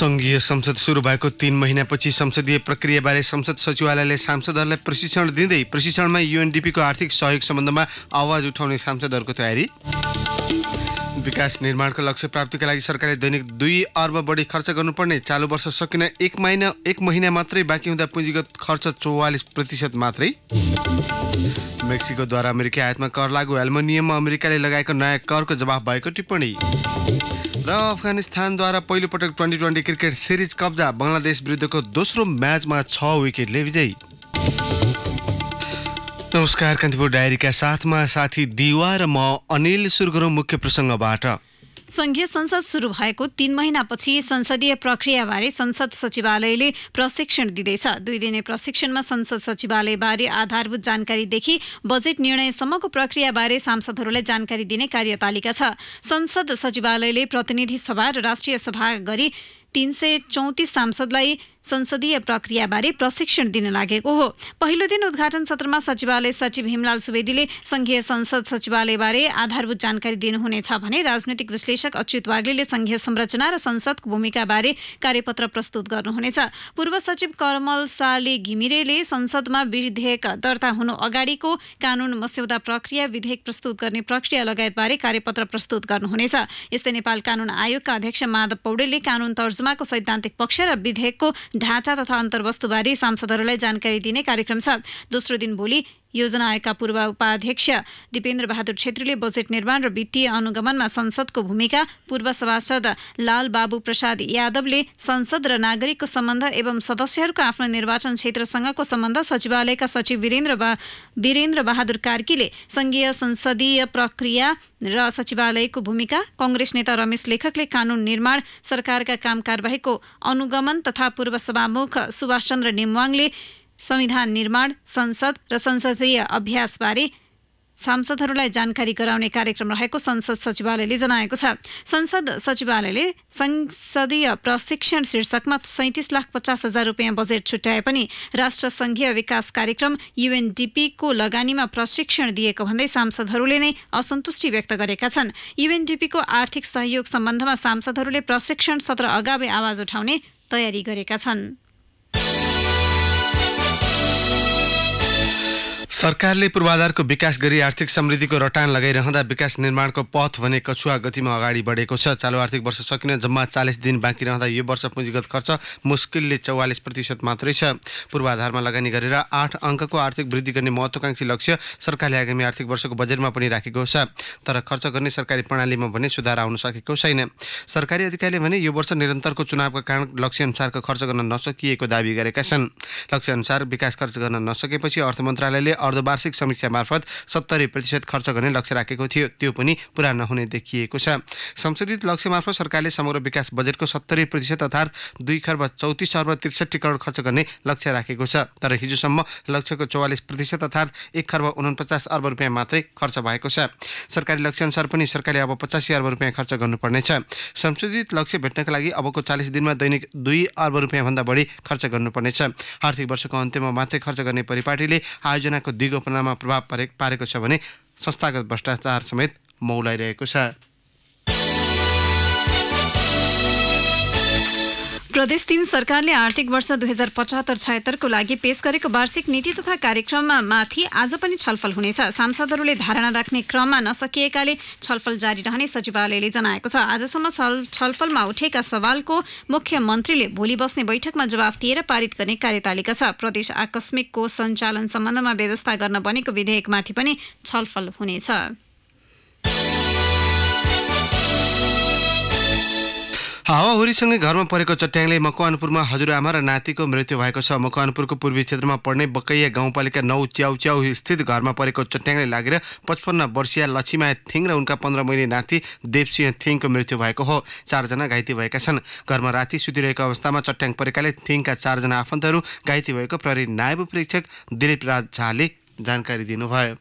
सङ्घीय संसद सुरु भएको तिन महिनापछि संसदीय प्रक्रियाबारे संसद सचिवालयले सांसदहरूलाई प्रशिक्षण दिँदै प्रशिक्षणमा युएनडिपीको आर्थिक सहयोग सम्बन्धमा आवाज उठाउने सांसदहरूको तयारी विकास निर्माणको लक्ष्य प्राप्तिका लागि सरकारले दैनिक दुई अर्ब बढी खर्च गर्नुपर्ने चालु वर्ष सकिन एक महिना एक महिना मात्रै बाँकी हुँदा पुँजीगत खर्च चौवालिस प्रतिशत मात्रै मेक्सिकोद्वारा अमेरिकी आयातमा कर लागू एल्मोनियममा अमेरिकाले लगाएको नयाँ करको जवाफ भएको टिप्पणी र अफगानिस्तानद्वारा पहिलोपटक ट्वेन्टी ट्वेन्टी क्रिकेट सिरिज कब्जा बङ्गलादेश विरुद्धको दोस्रो म्याचमा छ विकेटले विजयी नमस्कार कान्तिपुर डायरीका साथमा साथी दिवा र म अनिल सुर्गरौँ मुख्य प्रसङ्गबाट संघीय संसद सुरु भएको तीन महिनापछि संसदीय प्रक्रियाबारे संसद सचिवालयले प्रशिक्षण दिँदैछ दुई दिने प्रशिक्षणमा संसद सचिवालयबारे आधारभूत जानकारीदेखि बजेट निर्णयसम्मको प्रक्रियाबारे सांसदहरूलाई जानकारी दिने कार्यतालिका छ संसद सचिवालयले प्रतिनिधि सभा र राष्ट्रिय सभा गरी तीन सय चौतिस सांसदलाई संसदीय प्रक्रियाबारे प्रशिक्षण दिन लागेको हो पहिलो दिन उद्घाटन सत्रमा सचिवालय सचिव हिमलाल सुवेदीले संघीय संसद सचिवालयबारे आधारभूत जानकारी दिनुहुनेछ भने राजनैतिक विश्लेषक अच्युत वाग्लेले संघीय संरचना र संसदको भूमिकाबारे कार्यपत्र प्रस्तुत गर्नुहुनेछ पूर्व सचिव करमल साले घिमिरेले संसदमा विधेयक दर्ता हुनु अगाडिको कानून मस्यौदा प्रक्रिया विधेयक प्रस्तुत गर्ने प्रक्रिया लगायतबारे कार्यपत्र प्रस्तुत गर्नुहुनेछ यस्तै नेपाल कानून आयोगका अध्यक्ष माधव पौडेलले कानून तर्जुमाको सैद्धान्तिक पक्ष र विधेयकको ढाँचा तथा अन्तर्वस्तुबारे सांसदहरूलाई जानकारी दिने कार्यक्रम छ दोस्रो दिन भोलि योजना आयोगका पूर्व उपाध्यक्ष दिपेन्द्र बहादुर छेत्रीले बजेट निर्माण र वित्तीय अनुगमनमा संसदको भूमिका पूर्व सभासद लाल बाबु प्रसाद यादवले संसद र नागरिकको सम्बन्ध एवं सदस्यहरूको आफ्नो निर्वाचन क्षेत्रसँगको सम्बन्ध सचिवालयका सचिव वीरेन्द्र वीरेन्द्र बहादुर कार्कीले सङ्घीय संसदीय प्रक्रिया र सचिवालयको भूमिका कङ्ग्रेस नेता रमेश लेखकले कानुन निर्माण सरकारका काम कारवाहीको अनुगमन तथा पूर्व सभामुख सुभाष चन्द्र नेमवाङले संविधान निर्माण संसद र संसदीय अभ्यासबारे सांसदहरूलाई जानकारी गराउने कार्यक्रम रहेको संसद सचिवालयले जनाएको छ संसद सचिवालयले संसदीय प्रशिक्षण शीर्षकमा सैतिस लाख पचास हजार रुपियाँ बजेट छुट्याए पनि राष्ट्र सङ्घीय विकास कार्यक्रम युएनडिपीको लगानीमा प्रशिक्षण दिएको भन्दै सांसदहरूले नै असन्तुष्टि व्यक्त गरेका छन् युएनडिपीको आर्थिक सहयोग सम्बन्धमा सांसदहरूले प्रशिक्षण सत्र अगावै आवाज उठाउने तयारी गरेका छन् सरकारले पूर्वाधारको विकास गरी आर्थिक समृद्धिको रटान लगाइरहँदा विकास निर्माणको पथ भने कछुवा गतिमा अगाडि बढेको छ चालु आर्थिक वर्ष सकिन जम्मा चालिस दिन बाँकी रहँदा यो वर्ष पुँजीगत खर्च मुस्किलले चौवालिस प्रतिशत मात्रै छ पूर्वाधारमा लगानी गरेर आठ अङ्कको आर्थिक वृद्धि गर्ने महत्त्वकांक्षी लक्ष्य सरकारले आगामी आर्थिक वर्षको बजेटमा पनि राखेको छ तर खर्च गर्ने सरकारी प्रणालीमा भने सुधार आउन सकेको छैन सरकारी अधिकारीले भने यो वर्ष निरन्तरको चुनावका कारण लक्ष्यअनुसारको खर्च गर्न नसकिएको दावी गरेका छन् लक्ष्यअनुसार विकास खर्च गर्न नसकेपछि अर्थ मन्त्रालयले अर्धवार्षिक समीक्षा मार्फत सत्तरी प्रतिशत खर्च गर्ने लक्ष्य राखेको थियो त्यो पनि पुरा नहुने देखिएको छ संशोधित लक्ष्य मार्फत सरकारले समग्र विकास बजेटको सत्तरी प्रतिशत अर्थात् दुई खर्ब चौतिस अर्ब त्रिसठी करोड खर्च गर्ने लक्ष्य राखेको छ तर हिजोसम्म लक्ष्यको चौवालिस प्रतिशत अर्थात् एक खर्ब उनपचास अर्ब रुपियाँ मात्रै खर्च भएको छ सरकारी लक्ष्यअनुसार पनि सरकारले अब पचासी अर्ब रुपियाँ खर्च गर्नुपर्नेछ संशोधित लक्ष्य भेट्नका लागि अबको चालिस दिनमा दैनिक दुई अर्ब रुपियाँभन्दा बढी खर्च गर्नुपर्नेछ आर्थिक वर्षको अन्त्यमा मात्रै खर्च गर्ने परिपाटीले आयोजनाको दिगोपनामा प्रभाव पारेको छ भने संस्थागत भ्रष्टाचार समेत मौलाइरहेको छ प्रदेश तीन सरकारले आर्थिक वर्ष दुई हजार पचहत्तर छयत्तरको लागि पेश गरेको वार्षिक नीति तथा कार्यक्रममा माथि आज पनि छलफल हुनेछ सांसदहरूले धारणा राख्ने क्रममा नसकिएकाले छलफल जारी रहने सचिवालयले जनाएको छ आजसम्म छलफलमा उठेका सवालको मुख्यमन्त्रीले भोलि बस्ने बैठकमा जवाफ दिएर पारित गर्ने कार्यतालिका छ प्रदेश आकस्मिकको सञ्चालन सम्बन्धमा व्यवस्था गर्न बनेको विधेयकमाथि पनि छलफल हुनेछ हावाहुरीसँगै घरमा परेको चट्याङले मकवानपुरमा हजुरआमा र नातिको मृत्यु भएको छ मकवानपुरको पूर्वी क्षेत्रमा पर्ने बकैया गाउँपालिका नौ च्याउ स्थित घरमा परेको चट्याङले लागेर पचपन्न वर्षीय लक्ष्मीमाया थिङ र उनका पन्ध्र महिने नाति देवसिंह थिङको मृत्यु भएको हो चारजना घाइते भएका छन् घरमा राति सुतिरहेको अवस्थामा चट्याङ परेकाले थिङका चारजना आफन्तहरू घाइते भएको प्रहरी नायब प्रेक्षक दिलीप राज झाले जानकारी दिनुभयो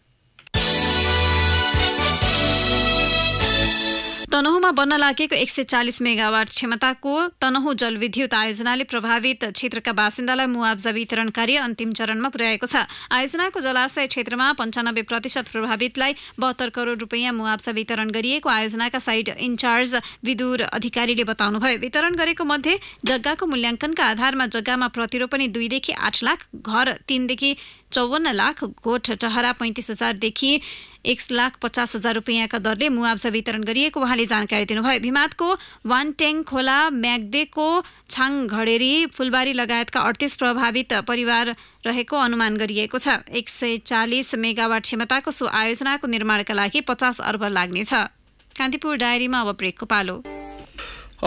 तनहुमा बन्न लागेको एक सय चालिस मेगावाट क्षमताको तनहु जलविद्युत आयोजनाले प्रभावित क्षेत्रका बासिन्दालाई मुआब्जा वितरण कार्य अन्तिम चरणमा पुर्याएको छ आयोजनाको जलाशय क्षेत्रमा पन्चानब्बे प्रतिशत प्रभावितलाई बहत्तर करोड रुपियाँ मुआवजा वितरण गरिएको आयोजनाका साइट इन्चार्ज विदुर अधिकारीले बताउनुभयो वितरण गरेको मध्ये जग्गाको मूल्याङ्कनका आधारमा जग्गामा प्रतिरोपणी दुईदेखि आठ लाख घर तिनदेखि चौवन्न लाख गोठ टहरा पैँतिस हजारदेखि एक लाख पचास हजार रुपियाँका दरले मुआब्जा वितरण गरिएको उहाँले जानकारी दिनुभयो भिमातको वानट्याङ खोला म्याग्देको छाङ घडेरी फुलबारी लगायतका अडतिस प्रभावित परिवार रहेको अनुमान गरिएको छ एक सय चालिस मेगावाट क्षमताको सो आयोजनाको निर्माणका लागि पचास अर्ब लाग्नेछ कान्तिपुर डायरीमा अब ब्रेकको पालो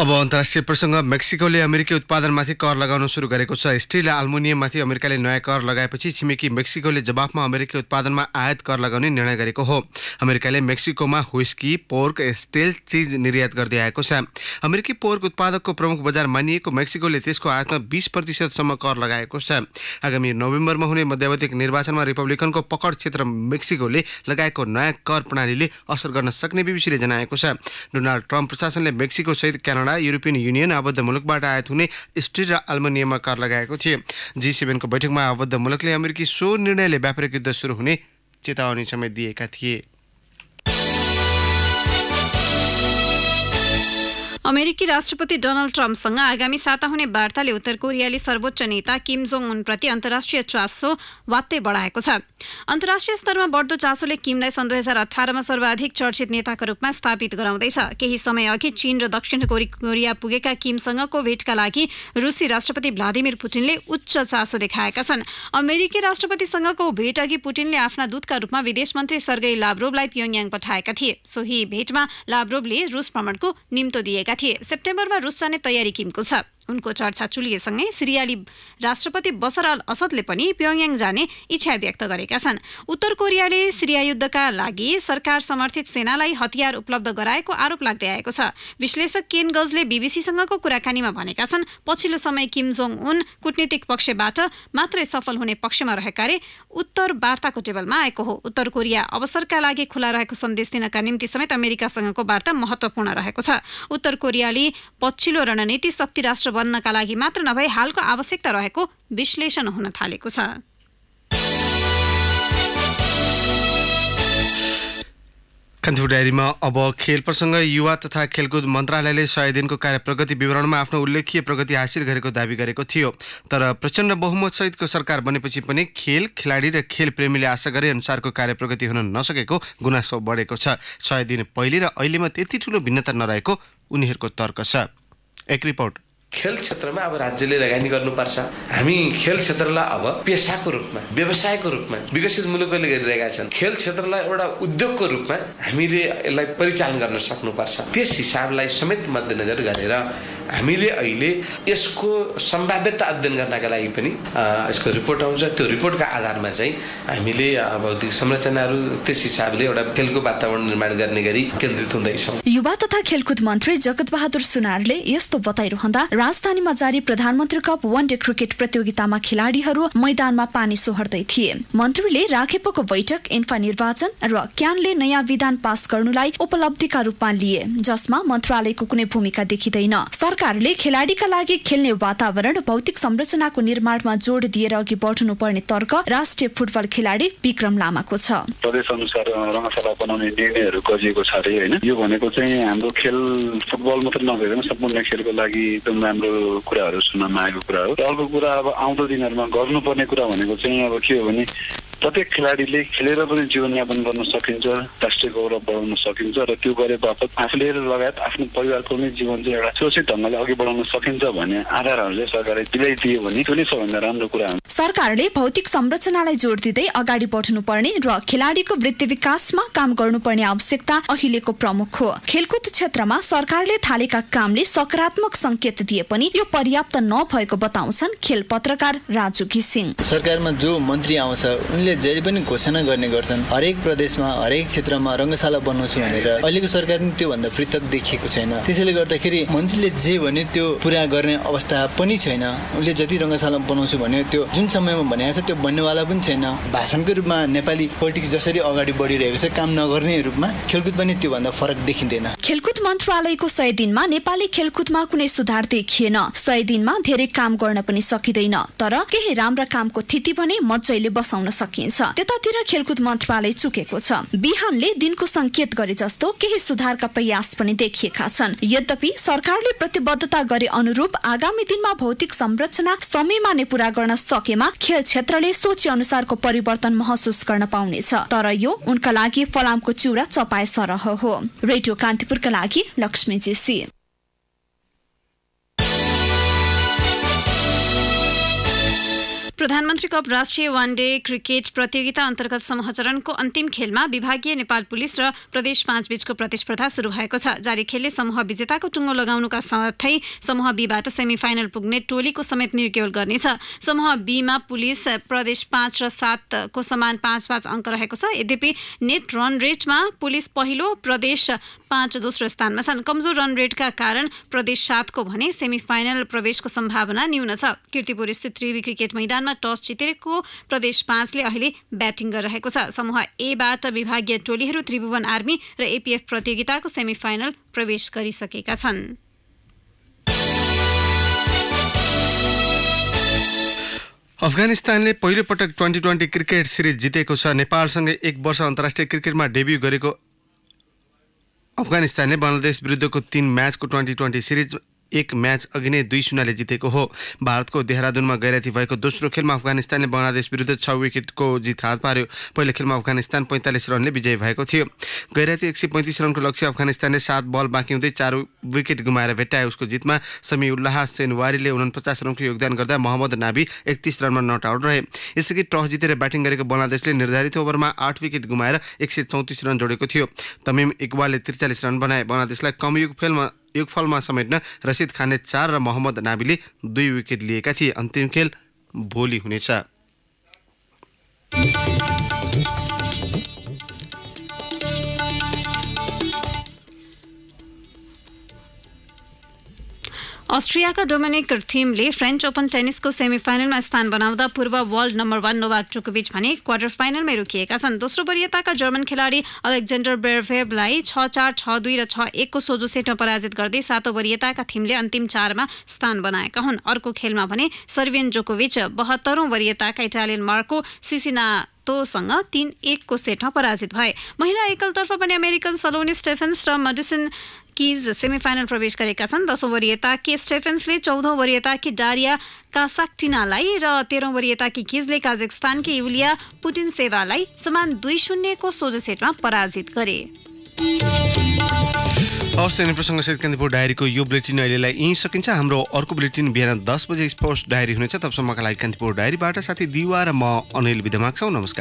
अब अन्तर्राष्ट्रिय प्रसङ्ग मेक्सिकोले अमेरिकी उत्पादनमाथि कर लगाउन सुरु गरेको छ स्टिल र आल्मुनियममाथि अमेरिकाले नयाँ कर लगाएपछि छिमेकी मेक्सिकोले जवाफमा अमेरिकी उत्पादनमा आयात कर लगाउने निर्णय गरेको हो अमेरिकाले मेक्सिकोमा हुस्की पोर्क स्टिल चिज निर्यात गर्दै आएको छ अमेरिकी पोर्क उत्पादकको प्रमुख बजार मानिएको मेक्सिकोले त्यसको आयातमा बिस प्रतिशतसम्म कर लगाएको छ आगामी नोभेम्बरमा हुने मध्यावधिक निर्वाचनमा रिपब्लिकनको पकड क्षेत्र मेक्सिकोले लगाएको नयाँ कर प्रणालीले असर गर्न सक्ने बिबिसीले जनाएको छ डोनाल्ड ट्रम्प प्रशासनले मेक्सिको सहित क्यान क्यानाडा युरोपियन युनियन आबद्ध मुलुकबाट आयात हुने स्टिल र अल्मोनियममा कर लगाएको थिए जी सेभेनको बैठकमा आबद्ध मुलुकले अमेरिकी सो निर्णयले व्यापारिक युद्ध सुरु हुने चेतावनी समेत दिएका थिए अमेरिकी राष्ट्रपति डोनाल्ड ट्रम्पसँग आगामी साता हुने वार्ताले उत्तर कोरियाली सर्वोच्च नेता किम जोङ उनप्रति अन्तर्राष्ट्रिय चासो वात्तै बढाएको छ अन्तर्राष्ट्रिय स्तरमा बढ्दो चासोले किमलाई सन् दुई हजार अठारमा सर्वाधिक चर्चित नेताको रूपमा स्थापित गराउँदैछ केही समय अघि चीन र दक्षिण कोरिया पुगेका किमसँग भेटका लागि रुसी राष्ट्रपति भ्लादिमिर पुटिनले उच्च चासो देखाएका छन् अमेरिकी राष्ट्रपतिसँगको भेट अघि पुटिनले आफ्ना दूतका रूपमा विदेश मन्त्री सर्गै लाब्रोभलाई पियोङयाङ पठाएका थिए सोही भेटमा लाब्रोभले रुस भ्रमणको निम्तो दिएका थिए थिए सेप्टेम्बरमा रुस जाने तयारी किमको छ उनको चर्चा चुलिएसँगै सिरियाली राष्ट्रपति बसर अल असदले पनि प्योङयाङ जाने इच्छा व्यक्त गरेका छन् उत्तर कोरियाले सिरिया युद्धका लागि सरकार समर्थित सेनालाई हतियार उपलब्ध गराएको आरोप लाग्दै आएको छ विश्लेषक केन गजले बिबिसीसँगको कुराकानीमा भनेका छन् पछिल्लो समय किम जोङ उन कूटनीतिक पक्षबाट मात्रै सफल हुने पक्षमा रहेकाले उत्तर वार्ताको टेबलमा आएको हो उत्तर कोरिया अवसरका लागि खुला रहेको सन्देश दिनका निम्ति समेत अमेरिकासँगको वार्ता महत्त्वपूर्ण रहेको छ उत्तर कोरियाली पछिल्लो रणनीति शक्ति राष्ट्र बन्नका लागि मात्र नभई हालको आवश्यकता रहेको विश्लेषण हुन थालेको छ कान्तिपुर डायरीमा अब खेल प्रसङ्ग युवा तथा खेलकुद मन्त्रालयले सय दिनको कार्य प्रगति विवरणमा आफ्नो उल्लेखीय प्रगति हासिल गरेको दावी गरेको थियो तर प्रचण्ड बहुमतसहितको सरकार बनेपछि पनि खेल खेलाडी र खेल प्रेमीले आशा गरे अनुसारको कार्य प्रगति हुन नसकेको गुनासो बढेको छ सय दिन पहिले र अहिलेमा त्यति ठुलो भिन्नता नरहेको उनीहरूको तर्क छ एक रिपोर्ट खेल क्षेत्रमा अब राज्यले लगानी गर्नुपर्छ हामी खेल क्षेत्रलाई अब पेसाको रूपमा व्यवसायको रूपमा विकसित मुलुकहरूले गरिरहेका छन् खेल क्षेत्रलाई एउटा उद्योगको रूपमा हामीले यसलाई परिचालन गर्न सक्नुपर्छ त्यस हिसाबलाई समेत मध्यनजर गरेर हामीले अहिले यसको सम्भाव्यता अध्ययन गर्नका लागि पनि यसको रिपोर्ट आउँछ त्यो रिपोर्टका आधारमा चाहिँ हामीले भौतिक संरचनाहरू त्यस हिसाबले एउटा खेलको वातावरण निर्माण गर्ने गरी केन्द्रित हुँदैछौँ युवा तथा खेलकुद मन्त्री जगत बहादुर सुनारले यस्तो बताइरहँदा राजधानीमा जारी प्रधानमन्त्री कप वान डे क्रिकेट प्रतियोगितामा खेलाडीहरू मैदानमा पानी सोहर्दै थिए मन्त्रीले राखेपको बैठक इन्फा निर्वाचन र क्यानले नयाँ विधान पास गर्नुलाई उपलब्धिका रूपमा लिए जसमा मन्त्रालयको कुनै भूमिका देखिँदैन सरकार सरकारले खेलाडीका लागि खेल्ने वातावरण भौतिक संरचनाको निर्माणमा जोड दिएर अघि बढ्नु पर्ने तर्क राष्ट्रिय फुटबल खेलाडी विक्रम लामाको छ प्रदेश अनुसार रङशाला बनाउने निर्णयहरू गरिएको छ अरे होइन यो भनेको चाहिँ हाम्रो खेल फुटबल मात्रै नभएर सम्पूर्ण खेलको लागि एकदम राम्रो कुराहरू सुन्नमा आएको कुरा हो अर्को कुरा अब आउँदो दिनहरूमा गर्नुपर्ने कुरा भनेको चाहिँ अब के हो भने प्रत्येक खेलाडीले खेलेर पनि जीवनयापन गर्न सकिन्छ राष्ट्रिय गौरव बढाउन सकिन्छ र त्यो गरे बापत आफूले लगायत आफ्नो परिवारको नै जीवन चाहिँ एउटा सुरक्षित ढङ्गले अघि बढाउन सकिन्छ भन्ने आधारहरूले सरकारले दिलै दियो भने त्यो नै सबभन्दा राम्रो कुरा हो सरकारले भौतिक संरचनालाई जोड दिँदै अगाडि बढ्नु पर्ने र खेलाडीको वृत्ति विकासमा काम गर्नुपर्ने आवश्यकता अहिलेको प्रमुख हो खेलकुद क्षेत्रमा सरकारले थालेका कामले सकारात्मक संकेत दिए पनि यो पर्याप्त नभएको बताउँछन् खेल पत्रकार राजु घिसिङ सरकारमा जो मन्त्री आउँछ उनले सरकारले जहिले पनि घोषणा गर्ने गर्छन् हरेक प्रदेशमा हरेक क्षेत्रमा रङ्गशाला बनाउँछु भनेर अहिलेको सरकार पनि त्योभन्दा पृथक देखिएको छैन त्यसैले गर्दाखेरि मन्त्रीले जे भन्यो त्यो पुरा गर्ने अवस्था पनि छैन उसले जति रङ्गशाला बनाउँछु भन्यो त्यो जुन समयमा भनेको छ त्यो भन्नेवाला पनि छैन भाषणको रूपमा नेपाली पोलिटिक्स जसरी अगाडि बढिरहेको छ काम नगर्ने रूपमा खेलकुद पनि त्योभन्दा फरक देखिँदैन खेलकुद मन्त्रालयको सय दिनमा नेपाली खेलकुदमा कुनै सुधार देखिएन सय दिनमा धेरै काम गर्न पनि सकिँदैन तर केही राम्रा कामको थिति भने मजैले बसाउन सकिन्छ देखिन्छ त्यतातिर खेलकुद मन्त्रालय चुकेको छ बिहानले दिनको संकेत गरे जस्तो केही सुधारका प्रयास पनि देखिएका छन् यद्यपि सरकारले प्रतिबद्धता गरे अनुरूप आगामी दिनमा भौतिक संरचना समयमा नै पूरा गर्न सकेमा खेल क्षेत्रले सोचे अनुसारको परिवर्तन महसुस गर्न पाउनेछ तर यो उनका लागि फलामको चिउरा चपाए सरह हो रेडियो कान्तिपुरका लागि लक्ष्मी सिंह प्रधानमन्त्री कप राष्ट्रिय वानडे क्रिकेट प्रतियोगिता अन्तर्गत समूह चरणको अन्तिम खेलमा विभागीय नेपाल पुलिस र प्रदेश पाँच बीचको प्रतिस्पर्धा सुरु भएको छ जारी खेलले समूह विजेताको टुङ्गो लगाउनुका साथै समूह बीबाट सेमी फाइनल पुग्ने टोलीको समेत निर्ग्योल गर्नेछ समूह बीमा पुलिस प्रदेश पाँच र सातको समान पाँच पाँच अङ्क रहेको छ यद्यपि नेट रन रेटमा पुलिस पहिलो प्रदेश पाँच दोस्रो स्थानमा छन् कमजोर रन रेटका कारण प्रदेश सातको भने सेमिफाइनल प्रवेशको सम्भावना न्यून छ किर्तिपुर स्थित त्रिवी क्रिकेट मैदानमा समूहमा टस जितेको प्रदेश पाँचले अहिले ब्याटिङ गरिरहेको छ समूह एबाट विभागीय टोलीहरू त्रिभुवन आर्मी र एपिएफ प्रतियोगिताको सेमिफाइनल प्रवेश गरिसकेका छन् अफगानिस्तानले पहिलोपटक ट्वेन्टी ट्वेन्टी क्रिकेट सिरिज जितेको छ नेपालसँगै एक वर्ष अन्तर्राष्ट्रिय क्रिकेटमा डेब्यू गरेको अफगानिस्तानले बङ्गलादेश विरुद्धको तिन म्याचको ट्वेन्टी ट्वेन्टी सिरिज एक म्याच अघि नै दुई शून्यले जितेको हो भारतको देहरादुनमा गैराती भएको दोस्रो खेलमा अफगानिस्तानले बङ्गलादेश विरुद्ध छ विकेटको जित हात पार्यो पहिलो खेलमा अफगानिस्तान पैँतालिस रनले विजयी भएको थियो गैराती एक सय पैँतिस रनको लक्ष्य अफगानिस्तानले सात बल बाँकी हुँदै चार विकेट गुमाएर भेट्टायो उसको जितमा समी उल्लाह सेनवारीले उनपचास रनको योगदान गर्दा मोहम्मद नाबी एकतिस रनमा नट आउट रहे यसअघि टस जितेर ब्याटिङ गरेको बङ्गलादेशले निर्धारित ओभरमा आठ विकेट गुमाएर एक सय चौतिस रन जोडेको थियो तमिम इकबालले त्रिचालिस रन बनाए बङ्गलादेशलाई कमयुग फेलमा योगफलमा समेट्न रसिद खाने चार र मोहम्मद नाबीले दुई विकेट लिएका थिए अन्तिम खेल भोलि हुनेछ अस्ट्रियाका डोमिनिक थिमले फ्रेन्च ओपन टेनिसको सेमिफाइनलमा स्थान बनाउँदा पूर्व वर्ल्ड नम्बर वान नोभाक जोकोभिच भने क्वार्टर फाइनलमै रोकिएका छन् दोस्रो वरियताका जर्मन खेलाडी अलेक्जेन्डर बेरभेभलाई छ चार छ दुई र छ एकको सोझो सेटमा पराजित गर्दै सातौँ वरियताका थिमले अन्तिम चारमा स्थान बनाएका हुन् अर्को खेलमा भने सर्भियन जोकोविच बहत्तरौँ वरियताका इटालियन मार्को सिसिना तोसँग तीन एकको सेटमा पराजित भए महिला एकलतर्फ पनि अमेरिकन सलोनी स्टेफेन्स र मेडिसिन किज सेमिफाइनल प्रवेश गरेका छन् दसौँ वरियता के स्टेफेन्सले चौधौँ वरियता कि डारिया कासाक्टिनालाई र तेह्रौँ वरियता कि किजले काजकस्तानकी युलिया पुटिन सेवालाई समान दुई शून्यको सोझो सेटमा पराजित गरे हवस् प्रसङ्गसहित कान्तिपुर डायरीको यो बुलेटिन अहिलेलाई यहीँ सकिन्छ हाम्रो अर्को बुलेटिन बिहान दस बजे स्पोर्ट्स डायरी हुनेछ तबसम्मका लागि कान्तिपुर डायरीबाट साथी दिवा र म अनिल विधमाग छौँ नमस्कार